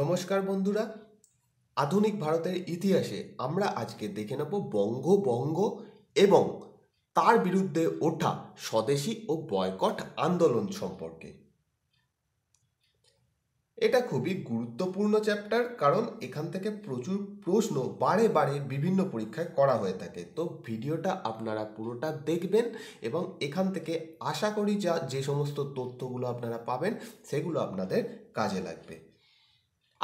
নমস্কার বন্ধুরা আধুনিক ভারতের ইতিহাসে আমরা আজকে দেখে নেব বঙ্গবঙ্গ এবং তার বিরুদ্ধে ওঠা স্বদেশি ও বয়কট আন্দোলন সম্পর্কে এটা খুবই গুরুত্বপূর্ণ চ্যাপ্টার কারণ এখান থেকে প্রচুর প্রশ্ন বারে বারে বিভিন্ন পরীক্ষায় করা হয়ে থাকে তো ভিডিওটা আপনারা পুরোটা দেখবেন এবং এখান থেকে আশা করি যা যে সমস্ত তথ্যগুলো আপনারা পাবেন সেগুলো আপনাদের কাজে লাগবে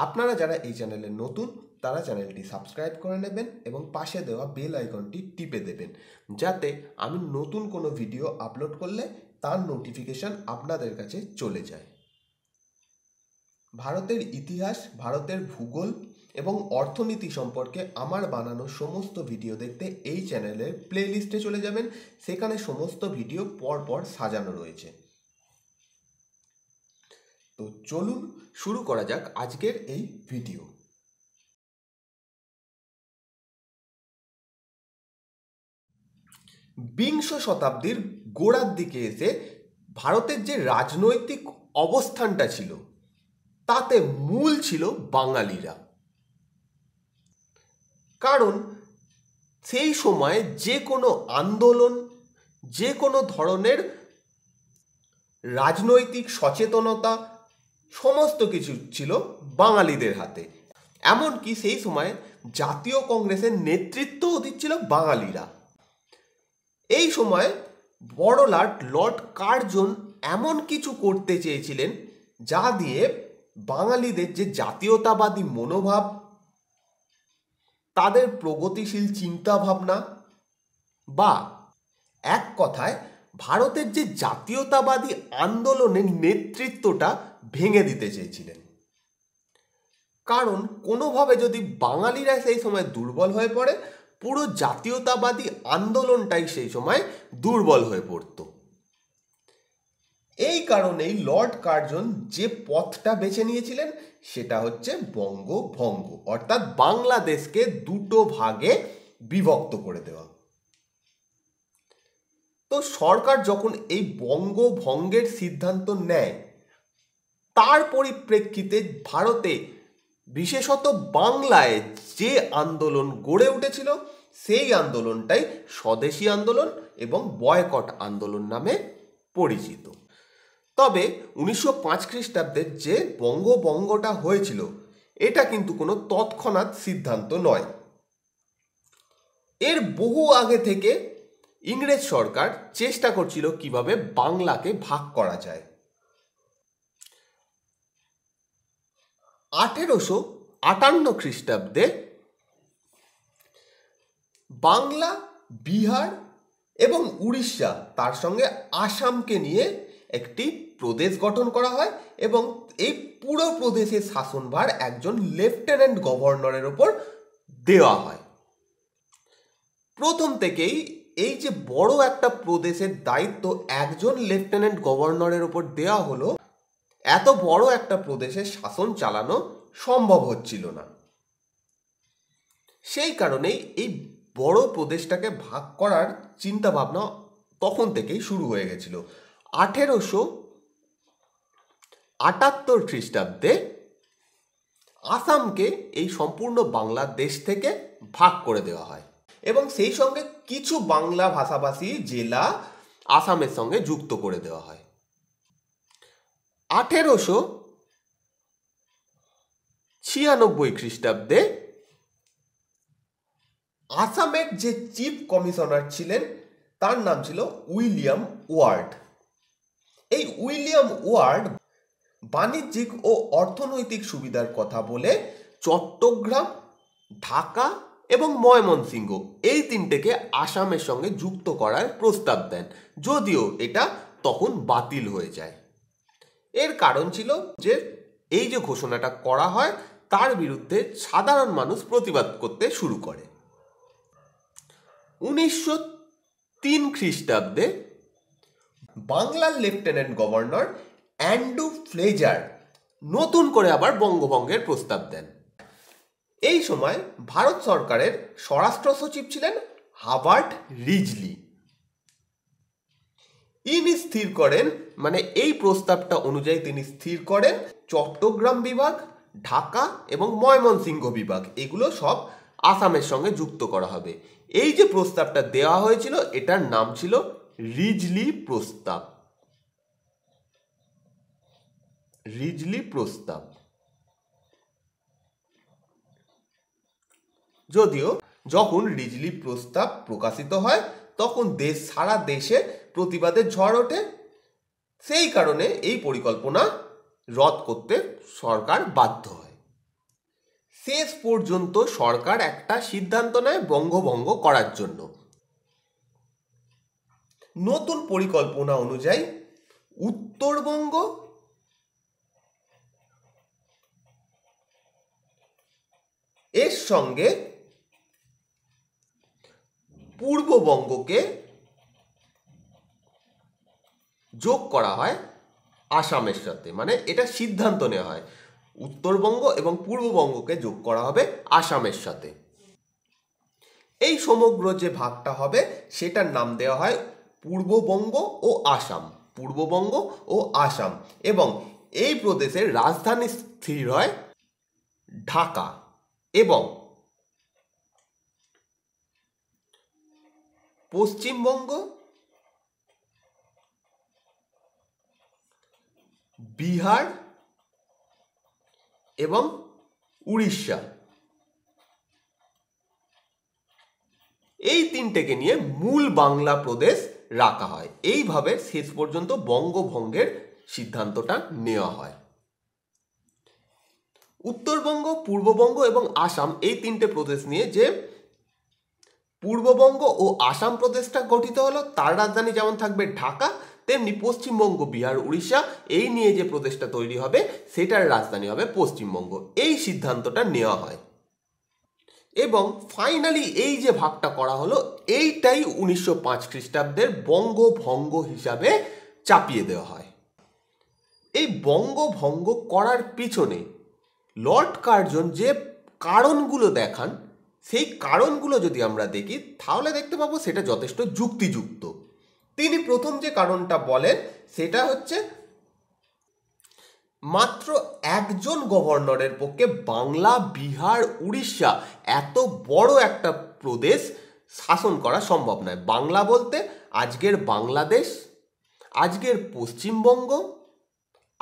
আপনারা যারা এই চ্যানেলে নতুন তারা চ্যানেলটি সাবস্ক্রাইব করে নেবেন এবং পাশে দেওয়া বেল আইকনটি টিপে দেবেন যাতে আমি নতুন কোনো ভিডিও আপলোড করলে তার নোটিফিকেশান আপনাদের কাছে চলে যায় ভারতের ইতিহাস ভারতের ভূগোল এবং অর্থনীতি সম্পর্কে আমার বানানো সমস্ত ভিডিও দেখতে এই চ্যানেলের প্লেলিস্টে চলে যাবেন সেখানে সমস্ত ভিডিও পরপর সাজানো রয়েছে তো চলুন শুরু করা যাক আজকের এই ভিডিও বিংশ শতাব্দীর গোড়ার দিকে এসে ভারতের যে রাজনৈতিক অবস্থানটা ছিল তাতে মূল ছিল বাঙালিরা কারণ সেই সময়ে যে কোনো আন্দোলন যে কোনো ধরনের রাজনৈতিক সচেতনতা সমস্ত কিছু ছিল বাঙালিদের হাতে এমনকি সেই সময় জাতীয় কংগ্রেসের নেতৃত্বও দিচ্ছিল বাঙালিরা এই সময় বড়লাট লর্ড কার্জন এমন কিছু করতে চেয়েছিলেন যা দিয়ে বাঙালিদের যে জাতীয়তাবাদী মনোভাব তাদের প্রগতিশীল চিন্তা ভাবনা বা এক কথায় ভারতের যে জাতীয়তাবাদী আন্দোলনের নেতৃত্বটা ভেঙে দিতে চেয়েছিলেন কারণ কোনোভাবে যদি বাঙালিরা সেই সময় দুর্বল হয়ে পড়ে পুরো জাতীয়তাবাদী আন্দোলনটাই সেই সময় দুর্বল হয়ে পড়ত এই কারণেই লর্ড কার্জন যে পথটা বেছে নিয়েছিলেন সেটা হচ্ছে বঙ্গভঙ্গ অর্থাৎ বাংলাদেশকে দুটো ভাগে বিভক্ত করে দেওয়া তো সরকার যখন এই বঙ্গভঙ্গের সিদ্ধান্ত নেয় তার পরিপ্রেক্ষিতে ভারতে বিশেষত বাংলায় যে আন্দোলন গড়ে উঠেছিল সেই আন্দোলনটাই স্বদেশী আন্দোলন এবং বয়কট আন্দোলন নামে পরিচিত তবে উনিশশো পাঁচ খ্রিস্টাব্দের যে বঙ্গবঙ্গটা হয়েছিল এটা কিন্তু কোনো তৎক্ষণাৎ সিদ্ধান্ত নয় এর বহু আগে থেকে ইংরেজ সরকার চেষ্টা করছিল কিভাবে বাংলাকে ভাগ করা যায় আঠেরোশো আটান্ন খ্রিস্টাব্দে বাংলা বিহার এবং উড়িষ্যা তার সঙ্গে আসামকে নিয়ে একটি প্রদেশ গঠন করা হয় এবং এই পুরো প্রদেশের শাসনভার একজন লেফটেন্যান্ট গভর্নরের ওপর দেওয়া হয় প্রথম থেকেই এই যে বড় একটা প্রদেশের দায়িত্ব একজন লেফটেন্যান্ট গভর্নরের ওপর দেওয়া হলো এত বড় একটা প্রদেশে শাসন চালানো সম্ভব হচ্ছিল না সেই কারণেই এই বড় প্রদেশটাকে ভাগ করার চিন্তা ভাবনা তখন থেকেই শুরু হয়ে গেছিল আঠেরোশো আটাত্তর খ্রিস্টাব্দে আসামকে এই সম্পূর্ণ বাংলাদেশ থেকে ভাগ করে দেওয়া হয় এবং সেই সঙ্গে কিছু বাংলা ভাষাভাষী জেলা আসামের সঙ্গে যুক্ত করে দেওয়া হয় আঠেরোশো ছিয়ানব্বই খ্রিস্টাব্দে আসামের যে চিফ কমিশনার ছিলেন তার নাম ছিল উইলিয়াম ওয়ার্ড এই উইলিয়াম ওয়ার্ড বাণিজ্যিক ও অর্থনৈতিক সুবিধার কথা বলে চট্টগ্রাম ঢাকা এবং ময়মনসিংহ এই তিনটেকে আসামের সঙ্গে যুক্ত করার প্রস্তাব দেন যদিও এটা তখন বাতিল হয়ে যায় এর কারণ ছিল যে এই যে ঘোষণাটা করা হয় তার বিরুদ্ধে সাধারণ মানুষ প্রতিবাদ করতে শুরু করে উনিশশো তিন খ্রিস্টাব্দে বাংলার লেফটেন্যান্ট গভর্নর অ্যান্ডু ফ্লেজার নতুন করে আবার বঙ্গভঙ্গের প্রস্তাব দেন এই সময় ভারত সরকারের স্বরাষ্ট্র সচিব ছিলেন হাবার্ট রিজলি ইনি স্থির করেন মানে এই প্রস্তাবটা অনুযায়ী তিনি স্থির করেন চট্টগ্রাম বিভাগ ঢাকা এবং ময়মনসিংহ বিভাগ এগুলো সব আসামের সঙ্গে যুক্ত করা হবে এই যে প্রস্তাবটা দেওয়া হয়েছিল এটার নাম ছিল রিজলি প্রস্তাব রিজলি প্রস্তাব যদিও যখন রিজলি প্রস্তাব প্রকাশিত হয় তখন দেশ সারা দেশে প্রতিবাদের ঝড় ওঠে সেই কারণে এই পরিকল্পনা রদ করতে সরকার বাধ্য হয় শেষ পর্যন্ত সরকার একটা সিদ্ধান্ত নেয় বঙ্গভঙ্গ করার জন্য নতুন পরিকল্পনা অনুযায়ী উত্তরবঙ্গ এর সঙ্গে পূর্ববঙ্গকে যোগ করা হয় আসামের সাথে মানে এটা সিদ্ধান্ত নেওয়া হয় উত্তরবঙ্গ এবং পূর্ববঙ্গকে যোগ করা হবে আসামের সাথে এই সমগ্র যে ভাগটা হবে সেটার নাম দেওয়া হয় পূর্ববঙ্গ ও আসাম পূর্ববঙ্গ ও আসাম এবং এই প্রদেশের রাজধানী স্থির হয় ঢাকা এবং পশ্চিমবঙ্গ বিহার এবং উড়িষ্যা এই তিনটেকে নিয়ে মূল বাংলা প্রদেশ রাখা হয় এইভাবে শেষ পর্যন্ত বঙ্গভঙ্গের সিদ্ধান্তটা নেওয়া হয় উত্তরবঙ্গ পূর্ববঙ্গ এবং আসাম এই তিনটে প্রদেশ নিয়ে যে পূর্ববঙ্গ ও আসাম প্রদেশটা গঠিত হলো তার রাজধানী যেমন থাকবে ঢাকা তেমনি পশ্চিমবঙ্গ বিহার উড়িষ্যা এই নিয়ে যে প্রদেশটা তৈরি হবে সেটার রাজধানী হবে পশ্চিমবঙ্গ এই সিদ্ধান্তটা নেওয়া হয় এবং ফাইনালি এই যে ভাগটা করা হলো এইটাই উনিশশো পাঁচ খ্রিস্টাব্দের বঙ্গভঙ্গ হিসাবে চাপিয়ে দেওয়া হয় এই বঙ্গভঙ্গ করার পিছনে লর্ড কার্জন যে কারণগুলো দেখান সেই কারণগুলো যদি আমরা দেখি তাহলে দেখতে পাবো সেটা যথেষ্ট যুক্তিযুক্ত তিনি প্রথম যে কারণটা বলেন সেটা হচ্ছে মাত্র একজন গভর্নরের পক্ষে বাংলা বিহার উড়িষ্যা এত বড় একটা প্রদেশ শাসন করা সম্ভব নয় বাংলা বলতে আজকের বাংলাদেশ আজকের পশ্চিমবঙ্গ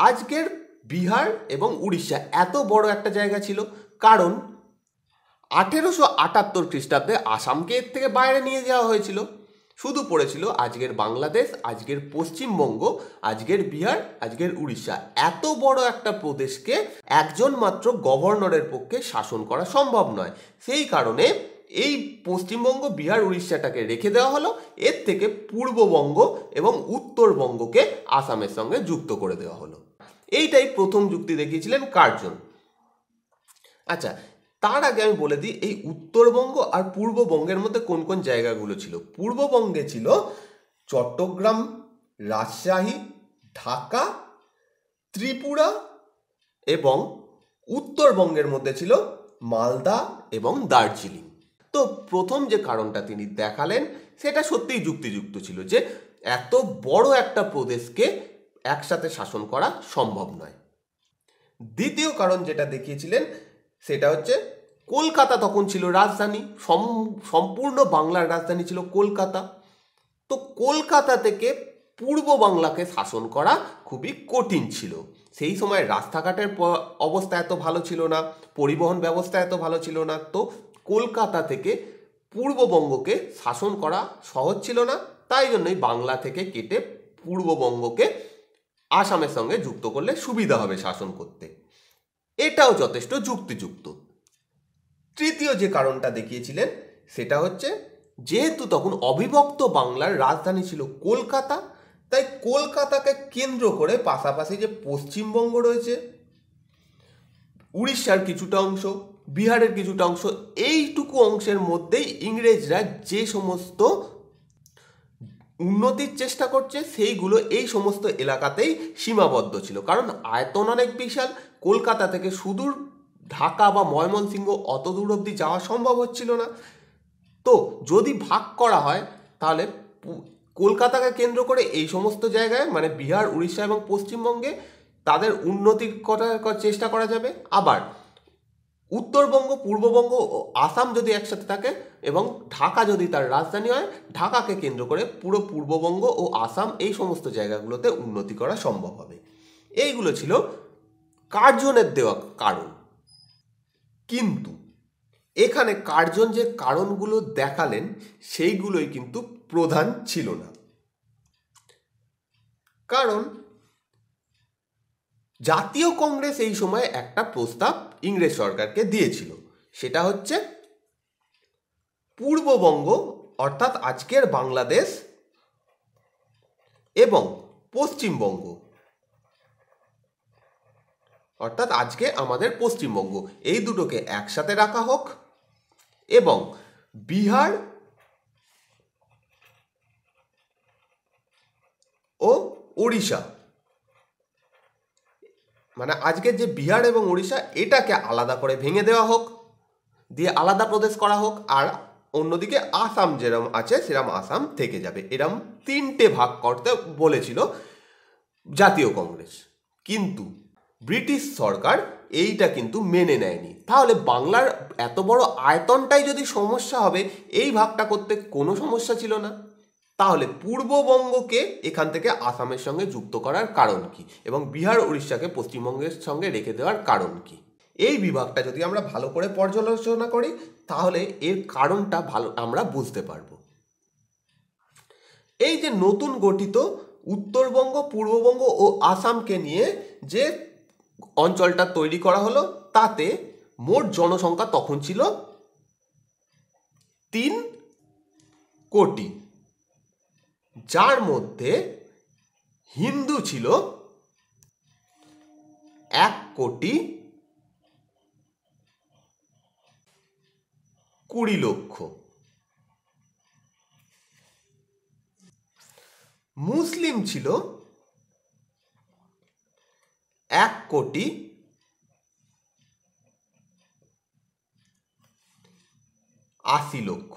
আজকের বিহার এবং উড়িষ্যা এত বড় একটা জায়গা ছিল কারণ আঠেরোশো আটাত্তর খ্রিস্টাব্দে আসামকে এর থেকে বাইরে নিয়ে যাওয়া হয়েছিল শুধু পড়েছিল আজকের বাংলাদেশ আজকের পশ্চিমবঙ্গ আজকের বিহার আজকের উড়িষ্যা এত বড় একটা প্রদেশকে একজন মাত্র গভর্নরের পক্ষে শাসন করা সম্ভব নয় সেই কারণে এই পশ্চিমবঙ্গ বিহার উড়িষ্যাটাকে রেখে দেওয়া হলো এর থেকে পূর্ববঙ্গ এবং উত্তরবঙ্গকে আসামের সঙ্গে যুক্ত করে দেওয়া হলো এইটাই প্রথম যুক্তি দেখিয়েছিলেন কার্জন আচ্ছা তার আগে আমি বলে দিই এই উত্তরবঙ্গ আর পূর্ববঙ্গের মধ্যে কোন কোন জায়গাগুলো ছিল পূর্ববঙ্গে ছিল চট্টগ্রাম রাজশাহী ঢাকা ত্রিপুরা এবং উত্তরবঙ্গের মধ্যে ছিল মালদা এবং দার্জিলিং তো প্রথম যে কারণটা তিনি দেখালেন সেটা সত্যিই যুক্তিযুক্ত ছিল যে এত বড় একটা প্রদেশকে একসাথে শাসন করা সম্ভব নয় দ্বিতীয় কারণ যেটা দেখিয়েছিলেন সেটা হচ্ছে কলকাতা তখন ছিল রাজধানী সম্পূর্ণ বাংলার রাজধানী ছিল কলকাতা তো কলকাতা থেকে পূর্ব বাংলাকে শাসন করা খুবই কঠিন ছিল সেই সময় রাস্তাঘাটের অবস্থা এত ভালো ছিল না পরিবহন ব্যবস্থা এত ভালো ছিল না তো কলকাতা থেকে পূর্ববঙ্গকে শাসন করা সহজ ছিল না তাই জন্যই বাংলা থেকে কেটে পূর্ববঙ্গকে আসামের সঙ্গে যুক্ত করলে সুবিধা হবে শাসন করতে এটাও যথেষ্ট যুক্তিযুক্ত তৃতীয় যে কারণটা দেখিয়েছিলেন সেটা হচ্ছে যেহেতু তখন অবিভক্ত বাংলার রাজধানী ছিল কলকাতা তাই কলকাতাকে কেন্দ্র করে পাশাপাশি যে পশ্চিমবঙ্গ রয়েছে উড়িষ্যার কিছুটা অংশ বিহারের কিছুটা অংশ এইটুকু অংশের মধ্যেই ইংরেজরা যে সমস্ত উন্নতির চেষ্টা করছে সেইগুলো এই সমস্ত এলাকাতেই সীমাবদ্ধ ছিল কারণ আয়তন অনেক বিশাল কলকাতা থেকে সুদূর ঢাকা বা ময়মনসিংহ অত দূর অব্দি যাওয়া সম্ভব হচ্ছিল না তো যদি ভাগ করা হয় তাহলে কলকাতাকে কেন্দ্র করে এই সমস্ত জায়গায় মানে বিহার উড়িষ্যা এবং পশ্চিমবঙ্গে তাদের উন্নতির করার চেষ্টা করা যাবে আবার উত্তরবঙ্গ পূর্ববঙ্গ ও আসাম যদি একসাথে থাকে এবং ঢাকা যদি তার রাজধানী হয় ঢাকাকে কেন্দ্র করে পুরো পূর্ববঙ্গ ও আসাম এই সমস্ত জায়গাগুলোতে উন্নতি করা সম্ভব হবে এইগুলো ছিল কার্জনের দেওয়া কারণ কিন্তু এখানে কার্জন যে কারণগুলো দেখালেন সেইগুলোই কিন্তু প্রধান ছিল না কারণ জাতীয় কংগ্রেস এই সময় একটা প্রস্তাব ইংরেজ সরকারকে দিয়েছিল সেটা হচ্ছে পূর্ববঙ্গ অর্থাৎ আজকের বাংলাদেশ এবং পশ্চিমবঙ্গ অর্থাৎ আজকে আমাদের পশ্চিমবঙ্গ এই দুটোকে একসাথে রাখা হোক এবং বিহার ও উড়িষ্যা মানে আজকের যে বিহার এবং উড়িষ্যা এটাকে আলাদা করে ভেঙে দেওয়া হোক দিয়ে আলাদা প্রদেশ করা হোক আর অন্যদিকে আসাম যেরম আছে সেরম আসাম থেকে যাবে এরম তিনটে ভাগ করতে বলেছিল জাতীয় কংগ্রেস কিন্তু ব্রিটিশ সরকার এইটা কিন্তু মেনে নেয়নি তাহলে বাংলার এত বড় আয়তনটাই যদি সমস্যা হবে এই ভাগটা করতে কোনো সমস্যা ছিল না তাহলে পূর্ববঙ্গকে এখান থেকে আসামের সঙ্গে যুক্ত করার কারণ কি এবং বিহার উড়িষ্যাকে পশ্চিমবঙ্গের সঙ্গে রেখে দেওয়ার কারণ কি এই বিভাগটা যদি আমরা ভালো করে পর্যালোচনা করি তাহলে এর কারণটা ভালো আমরা বুঝতে পারব এই যে নতুন গঠিত উত্তরবঙ্গ পূর্ববঙ্গ ও আসামকে নিয়ে যে অঞ্চলটা তৈরি করা হলো তাতে মোট জনসংখ্যা তখন ছিল তিন কোটি যার মধ্যে হিন্দু ছিল এক কোটি কুড়ি লক্ষ মুসলিম ছিল এক কোটি আশি লক্ষ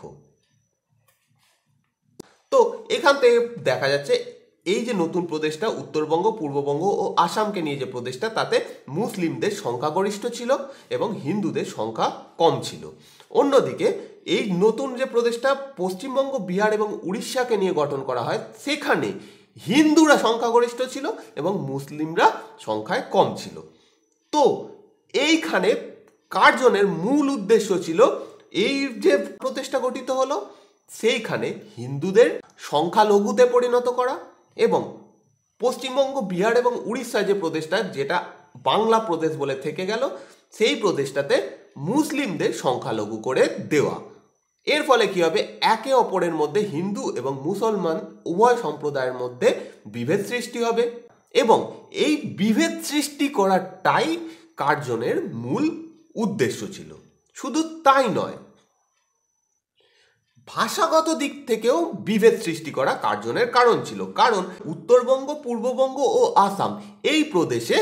তো এখান থেকে দেখা যাচ্ছে এই যে নতুন প্রদেশটা উত্তরবঙ্গ পূর্ববঙ্গ ও আসামকে নিয়ে যে প্রদেশটা তাতে মুসলিমদের সংখ্যাগরিষ্ঠ ছিল এবং হিন্দুদের সংখ্যা কম ছিল অন্যদিকে এই নতুন যে প্রদেশটা পশ্চিমবঙ্গ বিহার এবং উড়িষ্যাকে নিয়ে গঠন করা হয় সেখানে হিন্দুরা সংখ্যাগরিষ্ঠ ছিল এবং মুসলিমরা সংখ্যায় কম ছিল তো এইখানে কার্জনের মূল উদ্দেশ্য ছিল এই যে প্রতিষ্ঠা গঠিত হলো সেইখানে হিন্দুদের সংখ্যালঘুতে পরিণত করা এবং পশ্চিমবঙ্গ বিহার এবং উড়িষ্যা যে প্রদেশটা যেটা বাংলা প্রদেশ বলে থেকে গেল সেই প্রদেশটাতে মুসলিমদের সংখ্যালঘু করে দেওয়া এর ফলে কি হবে একে অপরের মধ্যে হিন্দু এবং মুসলমান উভয় সম্প্রদায়ের মধ্যে বিভেদ সৃষ্টি হবে এবং এই বিভেদ সৃষ্টি করাটাই কার্জনের মূল উদ্দেশ্য ছিল শুধু তাই নয় ভাষাগত দিক থেকেও বিভেদ সৃষ্টি করা কার্জনের কারণ ছিল কারণ উত্তরবঙ্গ পূর্ববঙ্গ ও আসাম এই প্রদেশে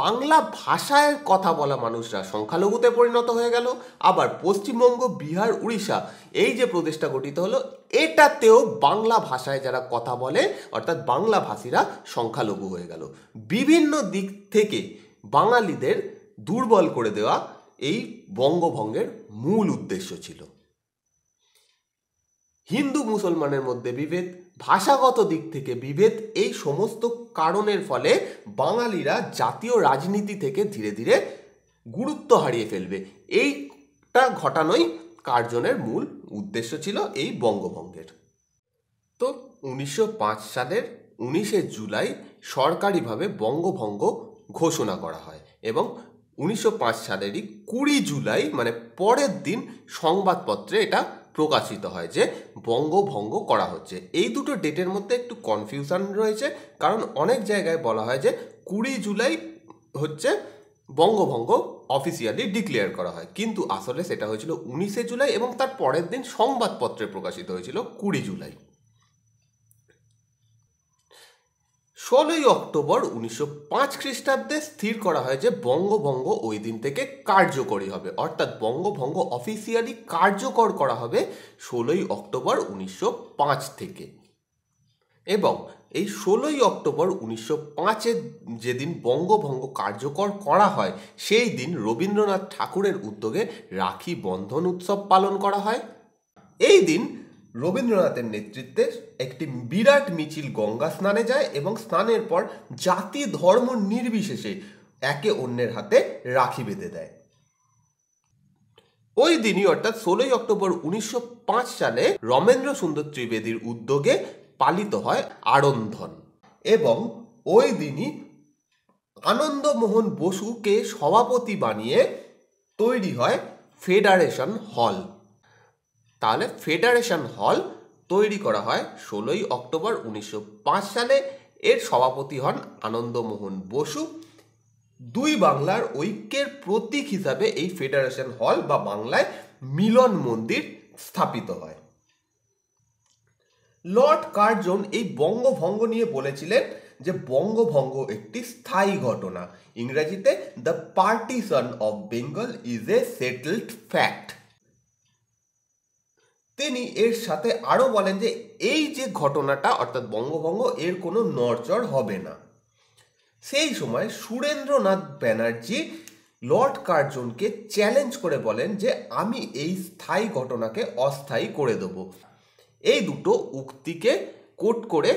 বাংলা ভাষায় কথা বলা মানুষরা সংখ্যালঘুতে পরিণত হয়ে গেল আবার পশ্চিমবঙ্গ বিহার উড়িষ্যা এই যে প্রদেশটা গঠিত হলো এটাতেও বাংলা ভাষায় যারা কথা বলে অর্থাৎ বাংলা ভাষীরা সংখ্যালঘু হয়ে গেল বিভিন্ন দিক থেকে বাঙালিদের দুর্বল করে দেওয়া এই বঙ্গভঙ্গের মূল উদ্দেশ্য ছিল হিন্দু মুসলমানের মধ্যে বিভেদ ভাষাগত দিক থেকে বিভেদ এই সমস্ত কারণের ফলে বাঙালিরা জাতীয় রাজনীতি থেকে ধীরে ধীরে গুরুত্ব হারিয়ে ফেলবে এইটা ঘটানোই কার্জনের মূল উদ্দেশ্য ছিল এই বঙ্গভঙ্গের তো উনিশশো সালের উনিশে জুলাই সরকারিভাবে বঙ্গভঙ্গ ঘোষণা করা হয় এবং উনিশশো সালেরই কুড়ি জুলাই মানে পরের দিন সংবাদপত্রে এটা প্রকাশিত হয় যে বঙ্গভঙ্গ করা হচ্ছে এই দুটো ডেটের মধ্যে একটু কনফিউশন রয়েছে কারণ অনেক জায়গায় বলা হয় যে কুড়ি জুলাই হচ্ছে বঙ্গভঙ্গ অফিসিয়ালি ডিক্লেয়ার করা হয় কিন্তু আসলে সেটা হয়েছিল উনিশে জুলাই এবং তার পরের দিন সংবাদপত্রে প্রকাশিত হয়েছিল কুড়ি জুলাই ষোলোই অক্টোবর উনিশশো পাঁচ খ্রিস্টাব্দে স্থির করা হয় যে বঙ্গভঙ্গ ওই দিন থেকে কার্যকরী হবে অর্থাৎ বঙ্গভঙ্গ অফিসিয়ালি কার্যকর করা হবে ষোলোই অক্টোবর উনিশশো পাঁচ থেকে এবং এই ষোলোই অক্টোবর উনিশশো পাঁচে যেদিন বঙ্গভঙ্গ কার্যকর করা হয় সেই দিন রবীন্দ্রনাথ ঠাকুরের উদ্যোগে রাখি বন্ধন উৎসব পালন করা হয় এই দিন রবীন্দ্রনাথের নেতৃত্বে একটি বিরাট মিছিল গঙ্গা স্নানে যায় এবং স্নানের পর জাতি ধর্ম নির্বিশেষে একে অন্যের হাতে রাখি বেঁধে দেয় ওই দিনই অর্থাৎ ষোলোই অক্টোবর উনিশশো সালে রমেন্দ্র সুন্দর ত্রিবেদীর উদ্যোগে পালিত হয় আরন্ধন এবং ওই দিনই আনন্দমোহন বসুকে সভাপতি বানিয়ে তৈরি হয় ফেডারেশন হল তাহলে ফেডারেশন হল তৈরি করা হয় ষোলোই অক্টোবর উনিশশো সালে এর সভাপতি হন আনন্দমোহন বসু দুই বাংলার ঐক্যের প্রতীক হিসাবে এই ফেডারেশন হল বা বাংলায় মিলন মন্দির স্থাপিত হয় লর্ড কার্জন এই বঙ্গভঙ্গ নিয়ে বলেছিলেন যে বঙ্গভঙ্গ একটি স্থায়ী ঘটনা ইংরেজিতে the partition of Bengal is a settled fact তিনি এর সাথে আরও বলেন যে এই যে ঘটনাটা অর্থাৎ বঙ্গভঙ্গ এর কোনো নরচর হবে না সেই সময় সুরেন্দ্রনাথ ব্যানার্জি লর্ড কার্জনকে চ্যালেঞ্জ করে বলেন যে আমি এই স্থায়ী ঘটনাকে অস্থায়ী করে দেব এই দুটো উক্তিকে কোট করে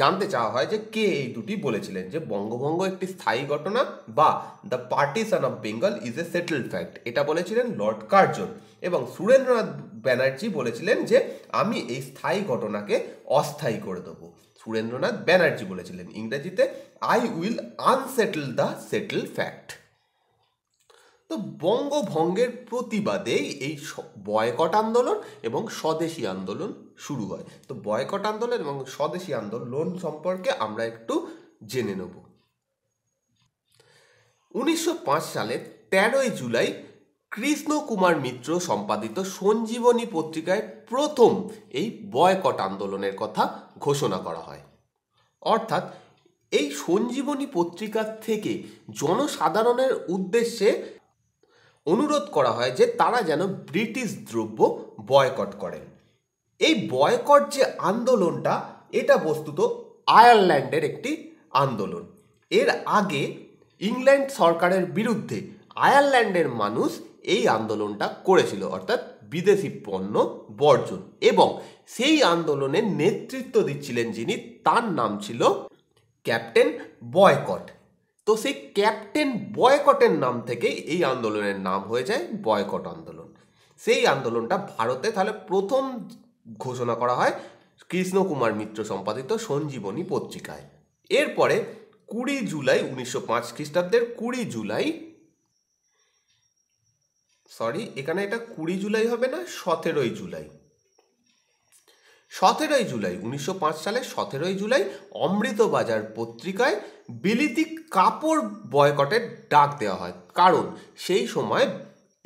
জানতে চাওয়া হয় যে কে এই দুটি বলেছিলেন যে বঙ্গভঙ্গ একটি স্থায়ী ঘটনা বা the partition of Bengal is a settle fact এটা বলেছিলেন লর্ড কার্জন এবং সুরেন্দ্রনাথ ব্যানার্জি বলেছিলেন যে আমি এই স্থায়ী ঘটনাকে অস্থায়ী করে দেবো সুরেন্দ্রনাথ ব্যানার্জি বলেছিলেন ইংরেজিতে I will unsettle the settle fact তো বঙ্গভঙ্গের প্রতিবাদেই এই বয়কট আন্দোলন এবং স্বদেশী আন্দোলন শুরু হয় তো বয়কট আন্দোলন এবং স্বদেশী আন্দোলন সম্পর্কে আমরা একটু জেনে নেব উনিশশো সালে তেরোই জুলাই কৃষ্ণ কুমার মিত্র সম্পাদিত সঞ্জীবনী পত্রিকায় প্রথম এই বয়কট আন্দোলনের কথা ঘোষণা করা হয় অর্থাৎ এই সঞ্জীবনী পত্রিকার থেকে জনসাধারণের উদ্দেশ্যে অনুরোধ করা হয় যে তারা যেন ব্রিটিশ দ্রব্য বয়কট করেন এই বয়কট যে আন্দোলনটা এটা বস্তুত আয়ারল্যান্ডের একটি আন্দোলন এর আগে ইংল্যান্ড সরকারের বিরুদ্ধে আয়ারল্যান্ডের মানুষ এই আন্দোলনটা করেছিল অর্থাৎ বিদেশি পণ্য বর্জন এবং সেই আন্দোলনের নেতৃত্ব দিচ্ছিলেন যিনি তার নাম ছিল ক্যাপ্টেন বয়কট তো সেই ক্যাপ্টেন বয়কটের নাম থেকে এই আন্দোলনের নাম হয়ে যায় বয়কট আন্দোলন সেই আন্দোলনটা ভারতে তাহলে প্রথম ঘোষণা করা হয় কৃষ্ণকুমার মিত্র সম্পাদিত সঞ্জীবনী পত্রিকায় এরপরে কুড়ি জুলাই উনিশশো পাঁচ খ্রিস্টাব্দের কুড়ি জুলাই সরি এখানে এটা কুড়ি জুলাই হবে না সতেরোই জুলাই সতেরোই জুলাই উনিশশো সালে সতেরোই জুলাই অমৃত বাজার পত্রিকায় বিলিতি কাপড় বয়কটের ডাক দেওয়া হয় কারণ সেই সময়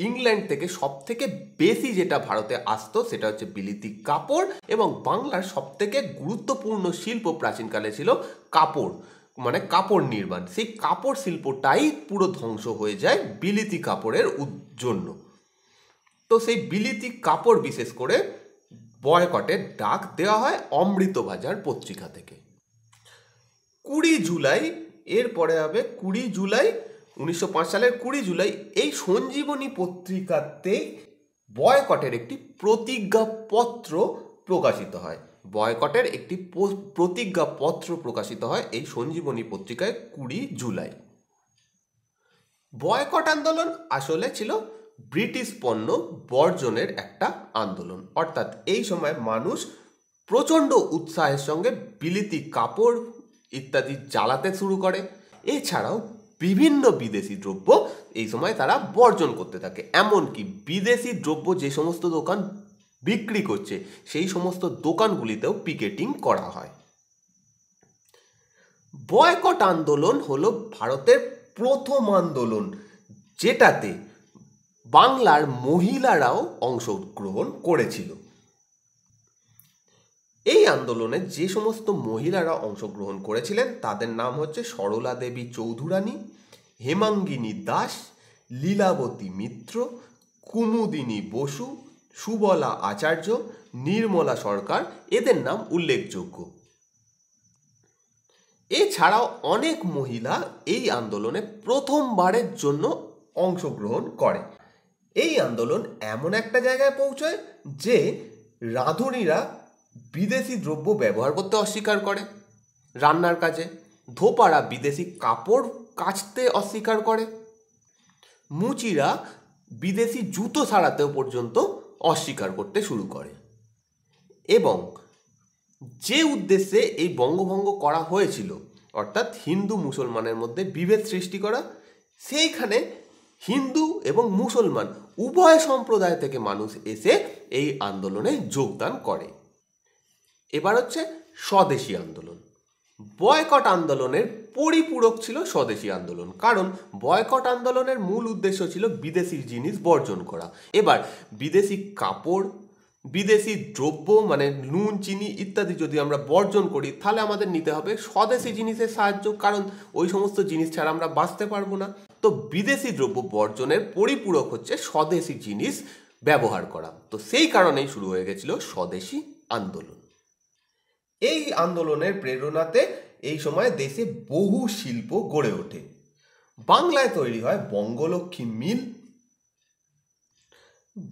ইংল্যান্ড থেকে সব থেকে বেশি যেটা ভারতে আসতো সেটা হচ্ছে বিলিতি কাপড় এবং বাংলার সব থেকে গুরুত্বপূর্ণ শিল্প প্রাচীনকালে ছিল কাপড় মানে কাপড় নির্মাণ সেই কাপড় শিল্পটাই পুরো ধ্বংস হয়ে যায় বিলিতি কাপড়ের জন্য তো সেই বিলিতি কাপড় বিশেষ করে বয়কটের ডাক দেওয়া হয় অমৃত বাজার পত্রিকা থেকে কুড়ি জুলাই এরপরে হবে কুড়ি জুলাই উনিশশো সালের কুড়ি জুলাই এই সঞ্জীবনী পত্রিকাতে বয়কটের একটি প্রতিজ্ঞাপত্র প্রকাশিত হয় বয়কটের একটি প্রতিজ্ঞাপত্র প্রকাশিত হয় এই সঞ্জীবনী পত্রিকায় কুড়ি জুলাই বয়কট আন্দোলন আসলে ছিল ব্রিটিশ পণ্য বর্জনের একটা আন্দোলন অর্থাৎ এই সময় মানুষ প্রচণ্ড উৎসাহের সঙ্গে বিলিতি কাপড় ইত্যাদি জ্বালাতে শুরু করে এছাড়াও বিভিন্ন বিদেশি দ্রব্য এই সময় তারা বর্জন করতে থাকে এমনকি বিদেশি দ্রব্য যে সমস্ত দোকান বিক্রি করছে সেই সমস্ত দোকানগুলিতেও পিকেটিং করা হয় বয়কট আন্দোলন হলো ভারতের প্রথম আন্দোলন যেটাতে বাংলার মহিলারাও অংশগ্রহণ করেছিল এই আন্দোলনে যে সমস্ত মহিলারা অংশগ্রহণ করেছিলেন তাদের নাম হচ্ছে সরলা দেবী চৌধুরানী হেমাঙ্গিনী দাস লীলাবতী মিত্র কুমুদিনী বসু সুবলা আচার্য নির্মলা সরকার এদের নাম উল্লেখযোগ্য এছাড়াও অনেক মহিলা এই আন্দোলনে প্রথমবারের জন্য অংশগ্রহণ করে এই আন্দোলন এমন একটা জায়গায় পৌঁছয় যে রাঁধুনিরা বিদেশি দ্রব্য ব্যবহার করতে অস্বীকার করে রান্নার কাজে ধোপারা বিদেশি কাপড় কাচতে অস্বীকার করে মুচিরা বিদেশি জুতো সারাতেও পর্যন্ত অস্বীকার করতে শুরু করে এবং যে উদ্দেশ্যে এই বঙ্গভঙ্গ করা হয়েছিল অর্থাৎ হিন্দু মুসলমানের মধ্যে বিভেদ সৃষ্টি করা সেইখানে হিন্দু এবং মুসলমান উভয় সম্প্রদায় থেকে মানুষ এসে এই আন্দোলনে যোগদান করে এবার হচ্ছে স্বদেশী আন্দোলন বয়কট আন্দোলনের পরিপূরক ছিল স্বদেশি আন্দোলন কারণ বয়কট আন্দোলনের মূল উদ্দেশ্য ছিল বিদেশি জিনিস বর্জন করা এবার বিদেশি কাপড় বিদেশি দ্রব্য মানে নুন চিনি ইত্যাদি যদি আমরা বর্জন করি তাহলে আমাদের নিতে হবে স্বদেশি জিনিসের সাহায্য কারণ ওই সমস্ত জিনিস ছাড়া আমরা বাঁচতে পারবো না তো বিদেশি দ্রব্য বর্জনের পরিপূরক হচ্ছে স্বদেশি জিনিস ব্যবহার করা তো সেই কারণেই শুরু হয়ে গেছিল স্বদেশি আন্দোলন এই আন্দোলনের প্রেরণাতে এই সময় দেশে বহু শিল্প গড়ে ওঠে বাংলায় তৈরি হয় বঙ্গলক্ষ্মী মিল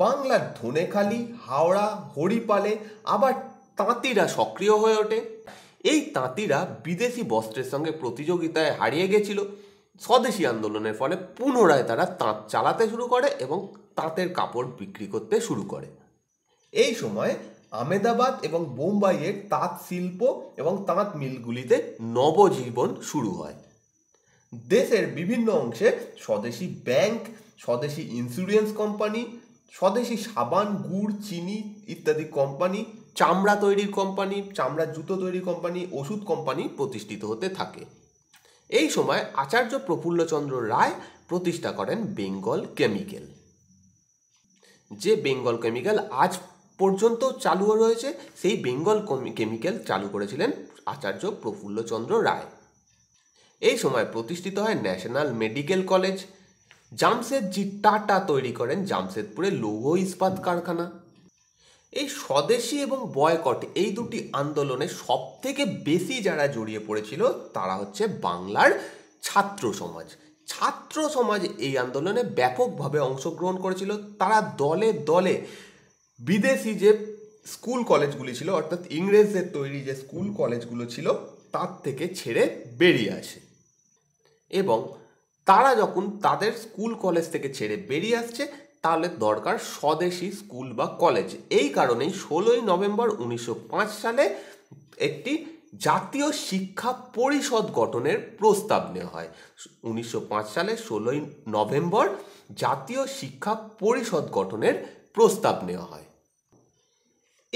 বাংলার ধনেখালি হাওড়া হরিপালে আবার তাঁতিরা সক্রিয় হয়ে ওঠে এই তাঁতিরা বিদেশি বস্ত্রের সঙ্গে প্রতিযোগিতায় হারিয়ে গেছিল স্বদেশি আন্দোলনের ফলে পুনরায় তারা তাঁত চালাতে শুরু করে এবং তাঁতের কাপড় বিক্রি করতে শুরু করে এই সময় আমেদাবাদ এবং বোম্বাইয়ের তাঁত শিল্প এবং তাঁত মিলগুলিতে নবজীবন শুরু হয় দেশের বিভিন্ন অংশে স্বদেশি ব্যাংক স্বদেশি ইন্স্যুরেন্স কোম্পানি স্বদেশি সাবান গুড় চিনি ইত্যাদি কোম্পানি চামড়া তৈরির কোম্পানি চামড়া জুতো তৈরির কোম্পানি ওষুধ কোম্পানি প্রতিষ্ঠিত হতে থাকে এই সময় আচার্য প্রফুল্লচন্দ্র রায় প্রতিষ্ঠা করেন বেঙ্গল কেমিক্যাল যে বেঙ্গল কেমিক্যাল আজ পর্যন্ত চালু রয়েছে সেই বেঙ্গল কেমিক্যাল চালু করেছিলেন আচার্য প্রফুল্লচন্দ্র রায় এই সময় প্রতিষ্ঠিত হয় national medical college Jamsetji Tata তৈরি করেন জামশেদপুরে লৌহ ইস্পাত কারখানা এই স্বদেশি এবং বয়কট এই দুটি আন্দোলনে সব থেকে বেশি যারা জড়িয়ে পড়েছিল তারা হচ্ছে বাংলার ছাত্র সমাজ ছাত্র সমাজ এই আন্দোলনে ব্যাপকভাবে অংশগ্রহণ করেছিল তারা দলে দলে বিদেশি যে স্কুল কলেজগুলি ছিল অর্থাৎ ইংরেজদের তৈরি যে স্কুল কলেজগুলো ছিল তার থেকে ছেড়ে বেরিয়ে আসে এবং তারা যখন তাদের স্কুল কলেজ থেকে ছেড়ে বেরিয়ে আসছে তাহলে দরকার স্বদেশি স্কুল বা কলেজ এই কারণেই ষোলোই নভেম্বর উনিশশো সালে একটি জাতীয় শিক্ষা পরিষদ গঠনের প্রস্তাব নেওয়া হয় উনিশশো সালে ষোলোই নভেম্বর জাতীয় শিক্ষা পরিষদ গঠনের প্রস্তাব নেওয়া হয়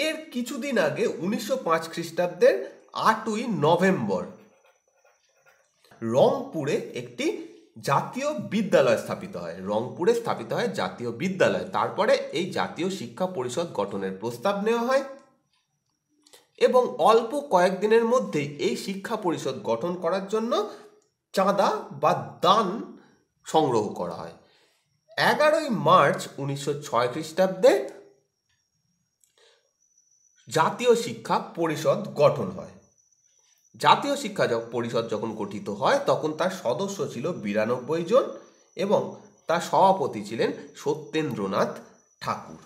এর কিছুদিন আগে উনিশশো পাঁচ খ্রিস্টাব্দের আটই নভেম্বর রংপুরে একটি জাতীয় বিদ্যালয় স্থাপিত হয় রংপুরে স্থাপিত হয় জাতীয় বিদ্যালয় তারপরে এই জাতীয় শিক্ষা পরিষদ গঠনের প্রস্তাব নেওয়া হয় এবং অল্প কয়েকদিনের মধ্যেই এই শিক্ষা পরিষদ গঠন করার জন্য চাঁদা বা দান সংগ্রহ করা হয় এগারোই মার্চ উনিশশো ছয় খ্রিস্টাব্দে জাতীয় শিক্ষা পরিষদ গঠন হয় জাতীয় শিক্ষা পরিষদ যখন গঠিত হয় তখন তার সদস্য ছিল বিরানব্বই জন এবং তার সভাপতি ছিলেন সত্যেন্দ্রনাথ ঠাকুর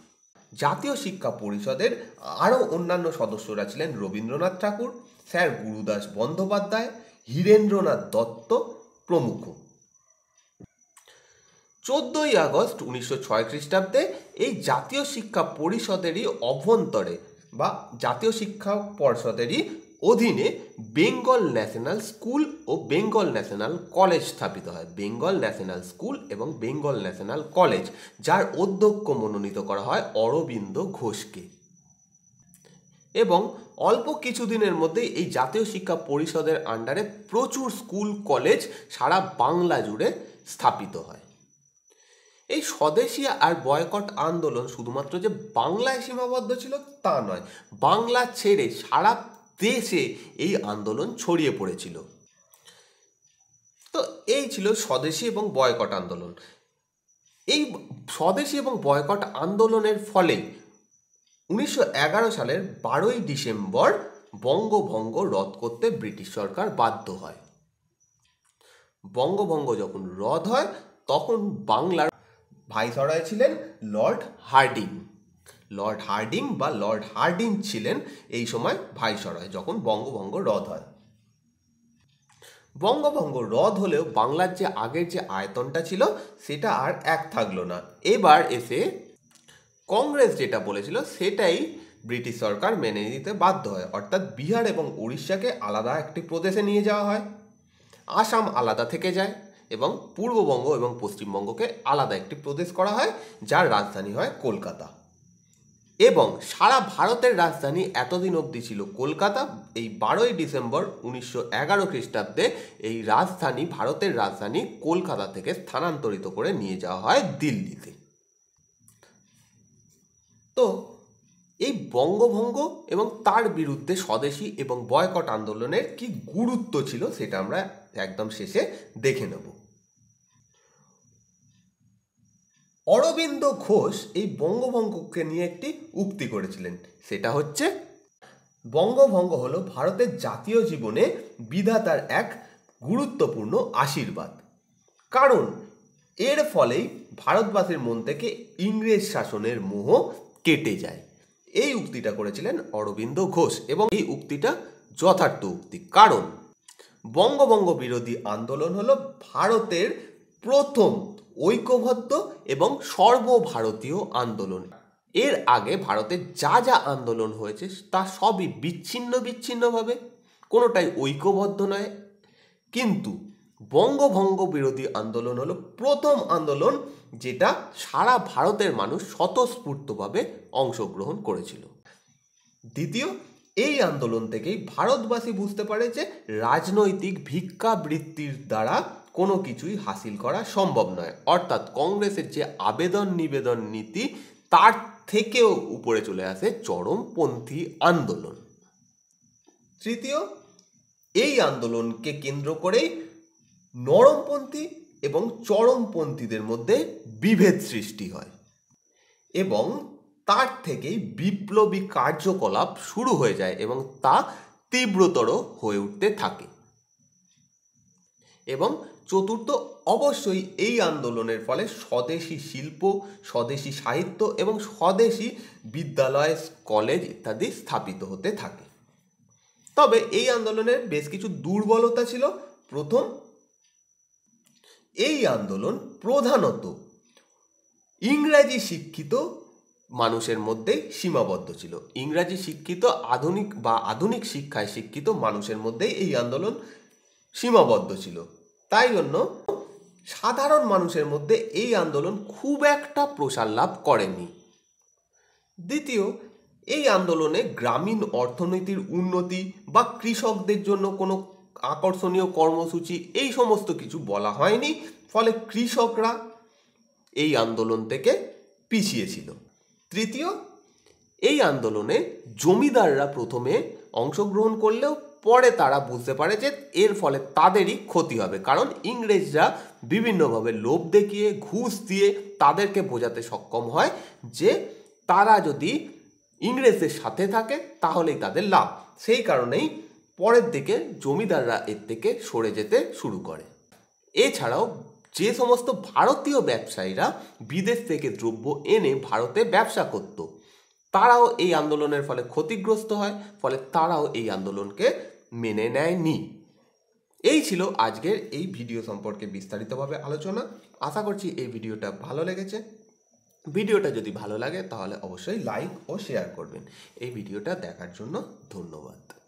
জাতীয় শিক্ষা পরিষদের আরও অন্যান্য সদস্যরা ছিলেন রবীন্দ্রনাথ ঠাকুর স্যার গুরুদাস বন্দ্যোপাধ্যায় হীরেন্দ্রনাথ দত্ত প্রমুখ চোদ্দই আগস্ট উনিশশো ছয় খ্রিস্টাব্দে এই জাতীয় শিক্ষা পরিষদেরই অভ্যন্তরে বা জাতীয় শিক্ষা পর্ষদেরই অধীনে বেঙ্গল ন্যাশনাল স্কুল ও বেঙ্গল ন্যাশনাল কলেজ স্থাপিত হয় বেঙ্গল ন্যাশনাল স্কুল এবং বেঙ্গল ন্যাশনাল কলেজ যার অধ্যক্ষ মনোনীত করা হয় অরবিন্দ ঘোষকে এবং অল্প কিছুদিনের মধ্যে এই জাতীয় শিক্ষা পরিষদের আন্ডারে প্রচুর স্কুল কলেজ সারা বাংলা জুড়ে স্থাপিত হয় এই স্বদেশী আর বয়কট আন্দোলন শুধুমাত্র যে বাংলায় সীমাবদ্ধ ছিল তা নয় বাংলা ছেড়ে সারা দেশে এই আন্দোলন ছড়িয়ে পড়েছিল তো এই ছিল স্বদেশী এবং বয়কট আন্দোলন এই স্বদেশী এবং বয়কট আন্দোলনের ফলে উনিশশো সালের বারোই ডিসেম্বর বঙ্গভঙ্গ রদ করতে ব্রিটিশ সরকার বাধ্য হয় বঙ্গভঙ্গ যখন রদ হয় তখন বাংলার ভাইসরয় ছিলেন লর্ড হার্ডিং লর্ড হার্ডিং বা লর্ড হার্ডিং ছিলেন এই সময় ভাইসরয় যখন বঙ্গভঙ্গ রদ হয় বঙ্গভঙ্গ রদ হলেও বাংলার যে আগের যে আয়তনটা ছিল সেটা আর এক থাকলো না এবার এসে কংগ্রেস যেটা বলেছিল সেটাই ব্রিটিশ সরকার মেনে নিতে বাধ্য হয় অর্থাৎ বিহার এবং উড়িষ্যাকে আলাদা একটি প্রদেশে নিয়ে যাওয়া হয় আসাম আলাদা থেকে যায় এবং পূর্ববঙ্গ এবং পশ্চিমবঙ্গকে আলাদা একটি প্রদেশ করা হয় যার রাজধানী হয় কলকাতা এবং সারা ভারতের রাজধানী এতদিন অবধি ছিল কলকাতা এই বারোই ডিসেম্বর উনিশশো এগারো খ্রিস্টাব্দে এই রাজধানী ভারতের রাজধানী কলকাতা থেকে স্থানান্তরিত করে নিয়ে যাওয়া হয় দিল্লিতে তো এই বঙ্গভঙ্গ এবং তার বিরুদ্ধে স্বদেশী এবং বয়কট আন্দোলনের কি গুরুত্ব ছিল সেটা আমরা একদম শেষে দেখে নেব অরবিন্দ ঘোষ এই বঙ্গভঙ্গকে নিয়ে একটি উক্তি করেছিলেন সেটা হচ্ছে বঙ্গভঙ্গ হল ভারতের জাতীয় জীবনে বিধাতার এক গুরুত্বপূর্ণ আশীর্বাদ কারণ এর ফলেই ভারতবাসীর মন থেকে ইংরেজ শাসনের মোহ কেটে যায় এই উক্তিটা করেছিলেন অরবিন্দ ঘোষ এবং এই উক্তিটা যথার্থ উক্তি কারণ বঙ্গবঙ্গ বিরোধী আন্দোলন হলো ভারতের প্রথম ঐক্যবদ্ধ এবং সর্বভারতীয় আন্দোলন এর আগে ভারতে যা যা আন্দোলন হয়েছে তা সবই বিচ্ছিন্ন বিচ্ছিন্নভাবে কোনোটাই ঐক্যবদ্ধ নয় কিন্তু বঙ্গভঙ্গ বিরোধী আন্দোলন হলো প্রথম আন্দোলন যেটা সারা ভারতের মানুষ স্বতঃস্ফূর্তভাবে অংশগ্রহণ করেছিল দ্বিতীয় এই আন্দোলন থেকেই ভারতবাসী বুঝতে পারে যে রাজনৈতিক ভিক্ষাবৃত্তির দ্বারা কোনো কিছুই হাসিল করা সম্ভব নয় অর্থাৎ কংগ্রেসের যে আবেদন নিবেদন নীতি তার থেকেও উপরে চলে আসে চরমপন্থী আন্দোলন তৃতীয় এই আন্দোলনকে কেন্দ্র করেই নরমপন্থী এবং চরমপন্থীদের মধ্যে বিভেদ সৃষ্টি হয় এবং তার থেকেই বিপ্লবী কার্যকলাপ শুরু হয়ে যায় এবং তা তীব্রতর হয়ে উঠতে থাকে এবং চতুর্থ অবশ্যই এই আন্দোলনের ফলে স্বদেশি শিল্প স্বদেশি সাহিত্য এবং স্বদেশি বিদ্যালয় কলেজ ইত্যাদি স্থাপিত হতে থাকে তবে এই আন্দোলনের বেশ কিছু দুর্বলতা ছিল প্রথম এই আন্দোলন প্রধানত ইংরাজি শিক্ষিত মানুষের মধ্যে সীমাবদ্ধ ছিল ইংরাজি শিক্ষিত আধুনিক বা আধুনিক শিক্ষায় শিক্ষিত মানুষের মধ্যে এই আন্দোলন সীমাবদ্ধ ছিল তাই জন্য সাধারণ মানুষের মধ্যে এই আন্দোলন খুব একটা প্রসার লাভ করেনি দ্বিতীয় এই আন্দোলনে গ্রামীণ অর্থনীতির উন্নতি বা কৃষকদের জন্য কোনো আকর্ষণীয় কর্মসূচি এই সমস্ত কিছু বলা হয়নি ফলে কৃষকরা এই আন্দোলন থেকে পিছিয়েছিল তৃতীয় এই আন্দোলনে জমিদাররা প্রথমে অংশগ্রহণ করলেও পরে তারা বুঝতে পারে যে এর ফলে তাদেরই ক্ষতি হবে কারণ ইংরেজরা বিভিন্নভাবে লোভ দেখিয়ে ঘুষ দিয়ে তাদেরকে বোঝাতে সক্ষম হয় যে তারা যদি ইংরেজদের সাথে থাকে তাহলেই তাদের লাভ সেই কারণেই পরের দিকে জমিদাররা এর থেকে সরে যেতে শুরু করে এছাড়াও যে সমস্ত ভারতীয় ব্যবসায়ীরা বিদেশ থেকে দ্রব্য এনে ভারতে ব্যবসা করত তারাও এই আন্দোলনের ফলে ক্ষতিগ্রস্ত হয় ফলে তারাও এই আন্দোলনকে মেনে নেয়নি এই ছিল আজকের এই ভিডিও সম্পর্কে বিস্তারিতভাবে আলোচনা আশা করছি এই ভিডিওটা ভালো লেগেছে ভিডিওটা যদি ভালো লাগে তাহলে অবশ্যই লাইক ও শেয়ার করবেন এই ভিডিওটা দেখার জন্য ধন্যবাদ